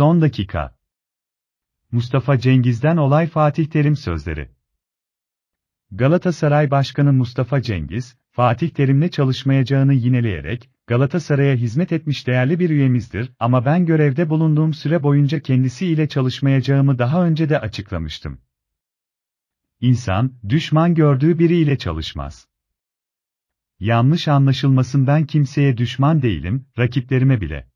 Son dakika. Mustafa Cengiz'den olay Fatih Terim sözleri. Galatasaray Başkanı Mustafa Cengiz, Fatih Terim'le çalışmayacağını yineleyerek, Galatasaray'a hizmet etmiş değerli bir üyemizdir ama ben görevde bulunduğum süre boyunca kendisiyle çalışmayacağımı daha önce de açıklamıştım. İnsan, düşman gördüğü biriyle çalışmaz. Yanlış anlaşılmasın ben kimseye düşman değilim, rakiplerime bile.